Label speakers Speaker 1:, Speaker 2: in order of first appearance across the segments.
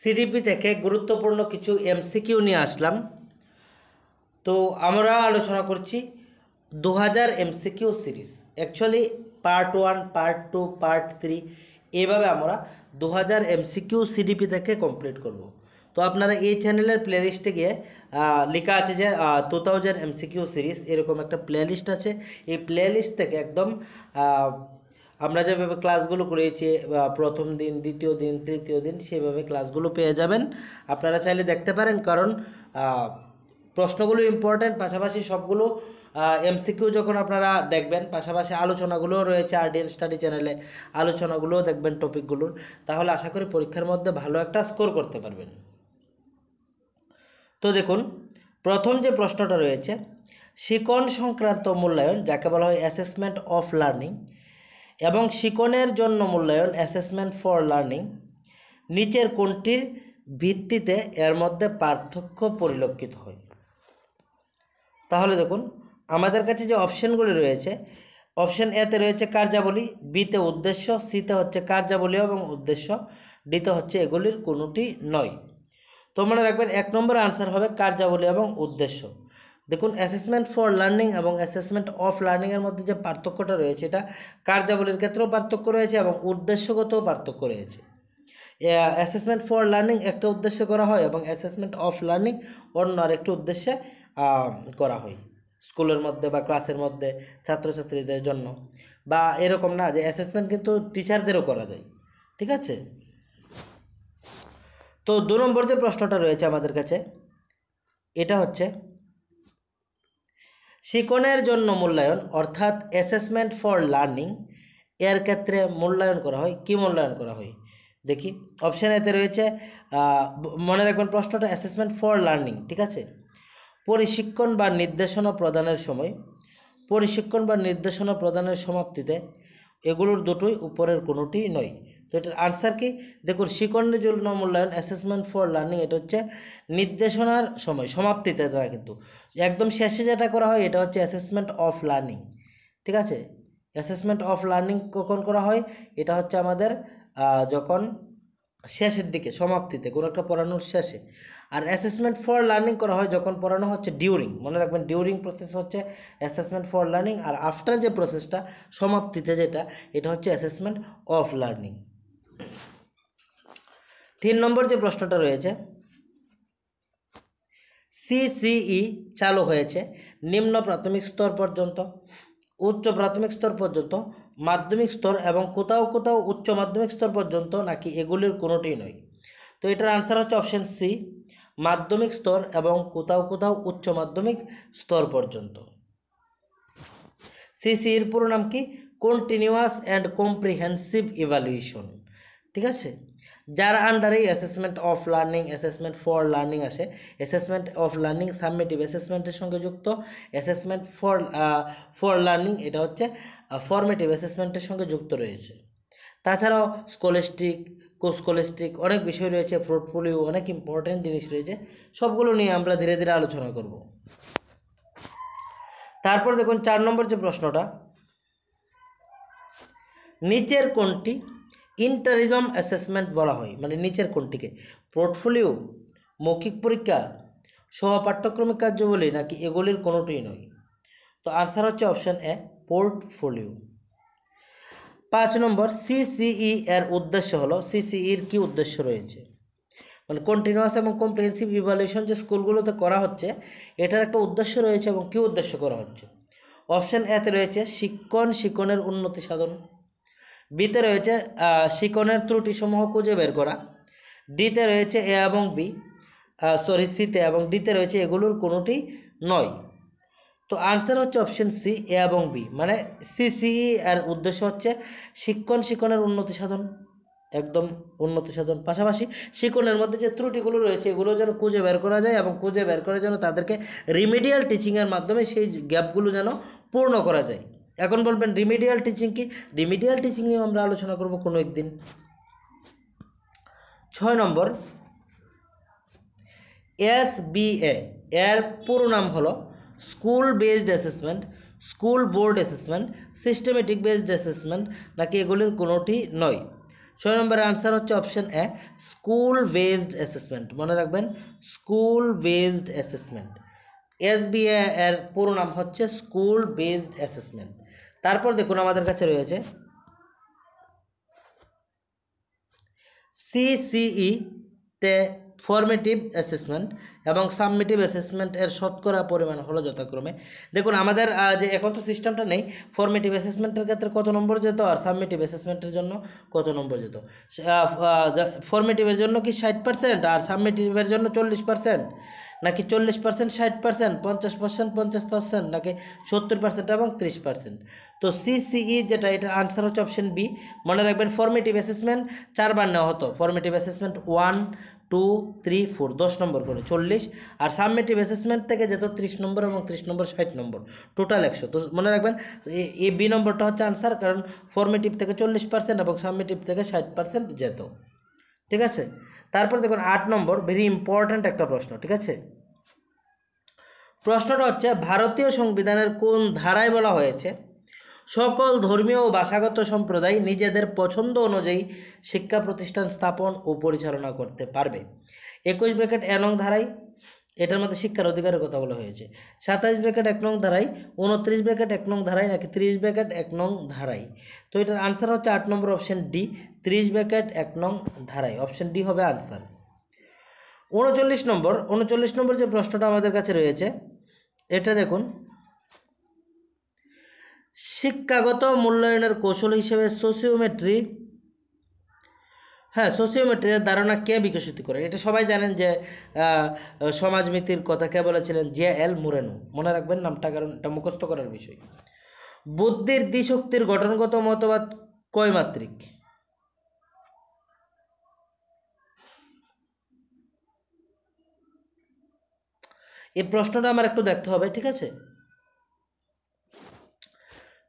Speaker 1: CDP থেকে গুরুত্বপূর্ণ কিছু এমসিকিউ নিয়ে আসলাম তো আমরা আলোচনা করছি দু হাজার MCQ series actually part one part two part three এভাবে আমরা দু হাজার এমসিকিউ সিডিপি থেকে কমপ্লিট করব তো আপনারা এই চ্যানেলের প্লেলিস্টে গিয়ে লেখা আছে যে টু থাউজেন্ড এমসিকিউ সিরিজ এরকম একটা প্লেলিস্ট আছে এই প্লেলিস্ট থেকে একদম আমরা যেভাবে ক্লাসগুলো করেছি প্রথম দিন দ্বিতীয় দিন তৃতীয় দিন সেভাবে ক্লাসগুলো পেয়ে যাবেন আপনারা চাইলে দেখতে পারেন কারণ প্রশ্নগুলো ইম্পর্ট্যান্ট পাশাপাশি সবগুলো এমসিকিউ যখন আপনারা দেখবেন পাশাপাশি আলোচনাগুলো রয়েছে আর্ডিয়ান স্টাডি চ্যানেলে আলোচনাগুলো দেখবেন টপিকগুলোর তাহলে আশা করি পরীক্ষার মধ্যে ভালো একটা স্কোর করতে পারবেন তো দেখুন প্রথম যে প্রশ্নটা রয়েছে শিকন সংক্রান্ত মূল্যায়ন যাকে বলা হয় অ্যাসেসমেন্ট অফ লার্নিং এবং শিকনের জন্য মূল্যায়ন অ্যাসেসমেন্ট ফর লার্নিং নিচের কোনটির ভিত্তিতে এর মধ্যে পার্থক্য পরিলক্ষিত হয় তাহলে দেখুন আমাদের কাছে যে অপশানগুলি রয়েছে অপশান এতে রয়েছে কার্যাবলী বিতে উদ্দেশ্য সিতে হচ্ছে কার্যাবলী এবং উদ্দেশ্য ডিতে হচ্ছে এগুলির কোনোটি নয় তো মনে রাখবেন এক নম্বর আনসার হবে কার্যাবলী এবং উদ্দেশ্য দেখুন অ্যাসেসমেন্ট ফর লার্নিং এবং অ্যাসেসমেন্ট অফ লার্নিংয়ের মধ্যে যে পার্থক্যটা রয়েছে এটা কার্যাবলীর ক্ষেত্রেও পার্থক্য রয়েছে এবং উদ্দেশ্যগতও পার্থক্য রয়েছে অ্যাসেসমেন্ট ফর লার্নিং একটা উদ্দেশ্য করা হয় এবং অ্যাসেসমেন্ট অফ লার্নিং অন্য আরেকটি উদ্দেশ্যে করা হয় স্কুলের মধ্যে বা ক্লাসের মধ্যে ছাত্রছাত্রীদের জন্য বা এরকম না যে অ্যাসেসমেন্ট কিন্তু টিচারদেরও করা যায় ঠিক আছে তো দু নম্বর যে প্রশ্নটা রয়েছে আমাদের কাছে এটা হচ্ছে শিকনের জন্য মূল্যায়ন অর্থাৎ অ্যাসেসমেন্ট ফর লার্নিং এর ক্ষেত্রে মূল্যায়ন করা হয় কি মূল্যায়ন করা হয় দেখি অপশান এতে রয়েছে মনে রাখবেন প্রশ্নটা অ্যাসেসমেন্ট ফর লার্নিং ঠিক আছে পরিশিক্ষণ বা নির্দেশনা প্রদানের সময় পরিশিক্ষণ বা নির্দেশনা প্রদানের সমাপ্তিতে এগুলোর দুটোই উপরের কোনোটি নয় তো এটার আনসার কি দেখুন শিকর্ণের নমূল্যায়ন মূল্যায়ন অ্যাসেসমেন্ট ফর লার্নিং এটা হচ্ছে নির্দেশনার সময় সমাপ্তিতে তারা কিন্তু একদম শেষে যেটা করা হয় এটা হচ্ছে অ্যাসেসমেন্ট অফ লার্নিং ঠিক আছে অ্যাসেসমেন্ট অফ লার্নিং কখন করা হয় এটা হচ্ছে আমাদের যখন শেষের দিকে সমাপ্তিতে কোনো একটা পড়ানোর শেষে আর অ্যাসেসমেন্ট ফর লার্নিং করা হয় যখন পড়ানো হচ্ছে ডিউরিং মনে রাখবেন ডিউরিং প্রসেস হচ্ছে অ্যাসেসমেন্ট ফর লার্নিং আর আফটার যে প্রসেসটা সমাপ্তিতে যেটা এটা হচ্ছে অ্যাসেসমেন্ট অফ লার্নিং তিন নম্বর যে প্রশ্নটা রয়েছে সিসিই e চালু হয়েছে নিম্ন প্রাথমিক স্তর পর্যন্ত উচ্চ প্রাথমিক স্তর পর্যন্ত মাধ্যমিক স্তর এবং কোথাও কোথাও উচ্চ মাধ্যমিক স্তর পর্যন্ত নাকি এগুলির কোনোটি নয় তো এটার আনসার হচ্ছে অপশান সি মাধ্যমিক স্তর এবং কোথাও কোথাও উচ্চ মাধ্যমিক স্তর পর্যন্ত সিসিইর e পুরো নাম কি কন্টিনিউয়াস অ্যান্ড কম্প্রিহেন্সিভ ইভ্যালুয়েশন ঠিক আছে যার আন্ডারে assessment of learning assessment for learning আসে অ্যাসেসমেন্ট অফ লার্নিং সাবমিটিভ অ্যাসেসমেন্টের সঙ্গে যুক্ত অ্যাসেসমেন্ট ফর ফর লার্নিং এটা হচ্ছে ফর্মেটিভ অ্যাসেসমেন্টের সঙ্গে যুক্ত রয়েছে তাছাড়াও স্কোলেস্টিক কোস্কোলেস্টিক অনেক বিষয় রয়েছে পোর্টফোলিও অনেক ইম্পর্টেন্ট জিনিস রয়েছে সবগুলো নিয়ে আমরা ধীরে ধীরে আলোচনা করব তারপর দেখুন চার নম্বর যে প্রশ্নটা নিচের কোনটি ইন্টারিজম অ্যাসেসমেন্ট বলা হয় মানে নিচের কোনটিকে পোর্টফোলিও মৌখিক পরীক্ষা সহ পাঠ্যক্রমিক কার্যবলী নাকি এগুলির কোনোটি নয় তো আনসার হচ্ছে অপশান এ পোর্টফোলিও পাঁচ নম্বর সিসিই e এর উদ্দেশ্য হলো সিসিইর কি উদ্দেশ্য রয়েছে মানে কন্টিনিউয়াস এবং কম্প্রিহেন্সিভ ইভ্যালুয়েশন যে স্কুলগুলোতে করা হচ্ছে এটার একটা উদ্দেশ্য রয়েছে এবং কী উদ্দেশ্য করা হচ্ছে অপশান এতে রয়েছে শিক্ষণ শিক্ষণের উন্নতি সাধন বিতে রয়েছে শিকনের ত্রুটিসমূহ খুঁজে বের করা ডিতে রয়েছে এ এবং বি সরি সিতে এবং ডিতে রয়েছে এগুলোর কোনোটি নয় তো আনসার হচ্ছে অপশন সি এ এবং বি মানে সি সিই আর উদ্দেশ্য হচ্ছে শিক্ষণ শিকনের উন্নতি সাধন একদম উন্নতি সাধন পাশাপাশি শিকনের মধ্যে যে ত্রুটিগুলো রয়েছে এগুলো যেন খুঁজে বের করা যায় এবং খুঁজে বের করার জন্য তাদেরকে রিমিডিয়াল টিচিংয়ের মাধ্যমে সেই গ্যাপগুলো যেন পূর্ণ করা যায় এখন বলবেন রিমিডিয়াল টিচিং কি রিমিডিয়াল টিচিং নিয়েও আমরা আলোচনা করব কোনো একদিন ছয় নম্বর এস বি এ এর পুরো নাম হলো school based assessment school board assessment systematic based assessment নাকি এগুলির কোনোটি নয় ছয় নম্বরের আনসার হচ্ছে option A school based assessment মনে রাখবেন school based assessment S SBI এর পুরো নাম হচ্ছে স্কুল বেসড অ্যাসেসমেন্ট তারপর দেখুন আমাদের কাছে রয়েছে সিসিই e তে ফর্মেটিভ অ্যাসেসমেন্ট এবং সাবমিটিভ অ্যাসেসমেন্ট এর শতকরা পরিমাণ হলো যথাক্রমে দেখুন আমাদের যে এখন তো সিস্টেমটা নেই ফর্মেটিভ অ্যাসেসমেন্টের ক্ষেত্রে কত নম্বর যেত আর সাবমিটিভ অ্যাসেসমেন্টের জন্য কত নম্বর যেত ফর্মেটিভের জন্য কি ষাট পার্সেন্ট আর সাবমিটিভের জন্য চল্লিশ পার্সেন্ট নাকি চল্লিশ পার্সেন্ট ষাট পার্সেন্ট পঞ্চাশ পার্সেন্ট পঞ্চাশ পার্সেন্ট নাকি সত্তর পার্সেন্ট এবং ত্রিশ পার্সেন্ট তো সিসিই e যেটা এটা আনসার হচ্ছে অপশন বি মনে রাখবেন ফর্মেটিভ অ্যাসেসমেন্ট চারবার নেওয়া হতো formative assessment one two three four দশ নম্বর করে চল্লিশ আর সাবমিটিভ অ্যাসেসমেন্ট থেকে যেত ত্রিশ নম্বর এবং ত্রিশ নম্বর ষাট নম্বর টোটাল একশো তো মনে রাখবেন এ বি নম্বরটা হচ্ছে আনসার কারণ ফর্মেটিভ থেকে চল্লিশ পার্সেন্ট এবং সাবমিটিভ থেকে ষাট পার্সেন্ট যেত ঠিক আছে তারপর দেখুন আট নম্বর ভেরি ইম্পর্ট্যান্ট একটা প্রশ্ন ঠিক আছে প্রশ্নটা হচ্ছে ভারতীয় সংবিধানের কোন ধারায় বলা হয়েছে সকল ধর্মীয় ও ভাষাগত সম্প্রদায় নিজেদের পছন্দ অনুযায়ী শিক্ষা প্রতিষ্ঠান স্থাপন ও পরিচালনা করতে পারবে একুশ ব্র্যাকেট এনং ধারায় এটার মধ্যে শিক্ষার অধিকারের কথা বলা হয়েছে সাতাইশ ব্র্যাকেট এক নং ধারাই উনত্রিশ ব্র্যাকেট এক নং ধারাই নাকি ত্রিশ ব্র্যাকেট এক নং ধারাই তো এটার আনসার হচ্ছে আট নম্বর অপশান ডি ত্রিশ ব্র্যাকেট এক নং ধারাই অপশান ডি হবে আনসার উনচল্লিশ নম্বর উনচল্লিশ নম্বর যে প্রশ্নটা আমাদের কাছে রয়েছে এটা দেখুন শিক্ষাগত মূল্যায়নের কৌশল হিসেবে সোসিওমেট্রিক হ্যাঁ সোসিওমেট্রিয়ার ধারণা কে বিকশিত করে এটা সবাই জানেন যে সমাজমিতির কথা কে বলেছিলেন জে এল মুরেনু মনে রাখবেন নামটা কারণ এটা মুখস্থ করার বিষয় বুদ্ধির দ্বিশক্তির গঠনগত মতবাদ কয়মাত্রিক এই প্রশ্নটা আমার একটু দেখতে হবে ঠিক আছে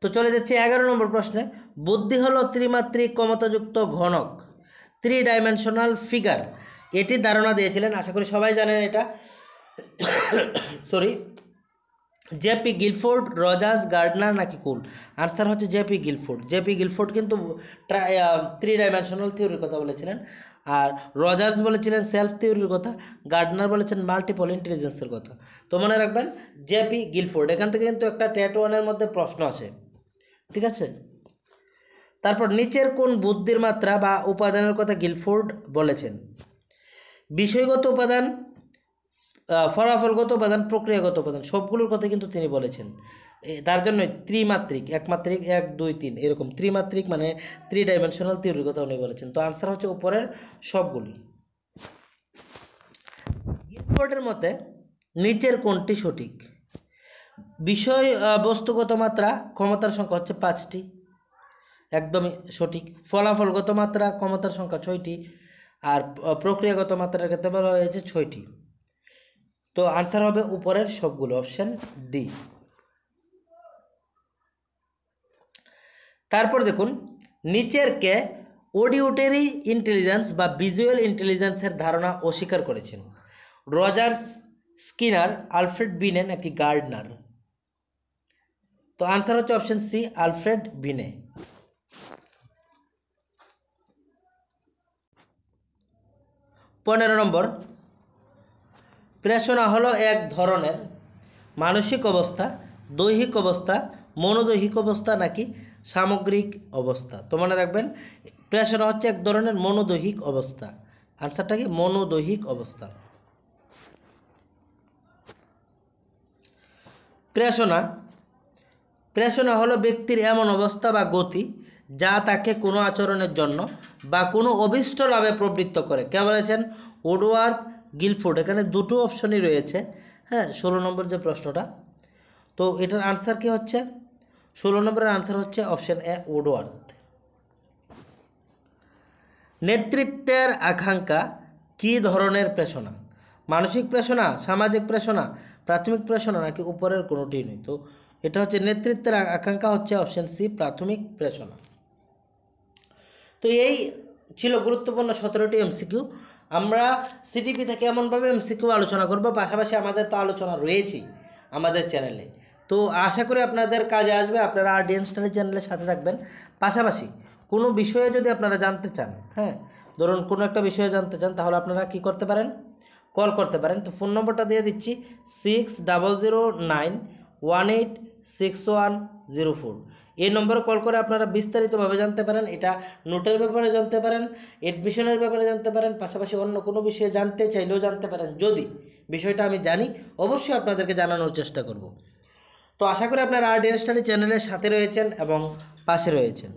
Speaker 1: তো চলে যাচ্ছে এগারো নম্বর প্রশ্নে বুদ্ধি হলো ত্রিমাত্রিক ক্ষমতাযুক্ত ঘনক থ্রি ডাইমেনশনাল ফিগার এটি ধারণা দিয়েছিলেন আশা করি সবাই জানেন এটা sorry JP Guilford Rogers Gardner নাকি কুল আনসার হচ্ছে জেপি গিলফোর্ড জেপি গিলফোর্ড কিন্তু থ্রি ডাইমেনশনাল থিওরির কথা বলেছিলেন আর রজার্স বলেছিলেন সেলফ থিওরির কথা গার্ডনার বলেছেন মাল্টিপল ইন্টেলিজেন্সের কথা তো মনে রাখবেন জেপি গিলফোর্ড এখান থেকে কিন্তু একটা ট্যাট ওয়ানের মধ্যে প্রশ্ন আছে ঠিক আছে তারপর নিচের কোন বুদ্ধির মাত্রা বা উপাদানের কথা গিলফোর্ড বলেছেন বিষয়গত উপাদান ফলাফলগত উপাদান প্রক্রিয়াগত উপাদান সবগুলোর কথা কিন্তু তিনি বলেছেন তার জন্য ত্রিমাত্রিক একমাত্রিক এক দুই তিন এরকম ত্রিমাত্রিক মানে থ্রি ডাইমেনশনাল থিওরির কথা উনি বলেছেন তো আনসার হচ্ছে উপরের সবগুলি গিলফোর্ডের মতে নিচের কোনটি সঠিক বিষয় বস্তুগত মাত্রা ক্ষমতার সংখ্যা হচ্ছে পাঁচটি একদমই সঠিক ফলাফলগত মাত্রা ক্ষমতার সংখ্যা ছয়টি আর প্রক্রিয়াগত মাত্রার ক্ষেত্রে বলা হয়েছে ছয়টি তো আনসার হবে উপরের সবগুলো অপশান ডি তারপর দেখুন নিচেরকে অডিওটেরি ইন্টেলিজেন্স বা ভিজুয়াল ইন্টেলিজেন্সের ধারণা অস্বীকার করেছেন রজার্স স্কিনার আলফ্রেড বিনেন একটি গার্ডনার তো আনসার হচ্ছে অপশান সি আলফ্রেড বিনে পনেরো নম্বর প্রেষণা হলো এক ধরনের মানসিক অবস্থা দৈহিক অবস্থা মনোদৈহিক অবস্থা নাকি সামগ্রিক অবস্থা তো মনে রাখবেন প্রেষণা হচ্ছে এক ধরনের মনোদৈহিক অবস্থা আনসারটা কি মনোদৈহিক অবস্থা প্রেষণা প্রেষণা হলো ব্যক্তির এমন অবস্থা বা গতি যা তাকে কোনো আচরণের জন্য বা কোনো অভিষ্ট লাভে প্রবৃত্ত করে কে বলেছেন ওডওয়ার্থ গিলফুড এখানে দুটো অপশনই রয়েছে হ্যাঁ ষোলো নম্বর যে প্রশ্নটা তো এটার আনসার কি হচ্ছে ষোলো নম্বরের আনসার হচ্ছে অপশন এ ওডওয়ার্থ নেতৃত্বের আকাঙ্ক্ষা কি ধরনের প্রেষণা মানসিক প্রেষণা সামাজিক প্রেষণা প্রাথমিক প্রেষণা নাকি উপরের কোনোটি নেই তো এটা হচ্ছে নেতৃত্বের আকাঙ্ক্ষা হচ্ছে অপশন সি প্রাথমিক প্রেষণা তো এই ছিল গুরুত্বপূর্ণ সতেরোটি এমসিকিউ আমরা সিটিপি থেকে এমনভাবে এমসিকিউ আলোচনা করব পাশাপাশি আমাদের তো আলোচনা রয়েছেই আমাদের চ্যানেলে তো আশা করি আপনাদের কাজে আসবে আপনারা আর ডিএন চ্যানেলের সাথে থাকবেন পাশাপাশি কোনো বিষয়ে যদি আপনারা জানতে চান হ্যাঁ ধরুন কোনো একটা বিষয়ে জানতে চান তাহলে আপনারা কি করতে পারেন কল করতে পারেন তো ফোন নম্বরটা দিয়ে দিচ্ছি six double zero nine one eight six one zero four এই নম্বরে কল করে আপনারা বিস্তারিতভাবে জানতে পারেন এটা নোটের ব্যাপারে জানতে পারেন অ্যাডমিশনের ব্যাপারে জানতে পারেন পাশাপাশি অন্য কোনো বিষয়ে জানতে চাইলেও জানতে পারেন যদি বিষয়টা আমি জানি অবশ্যই আপনাদেরকে জানানোর চেষ্টা করব তো আশা করি আপনারা আর্ট স্টাডি চ্যানেলের সাথে রয়েছেন এবং পাশে রয়েছেন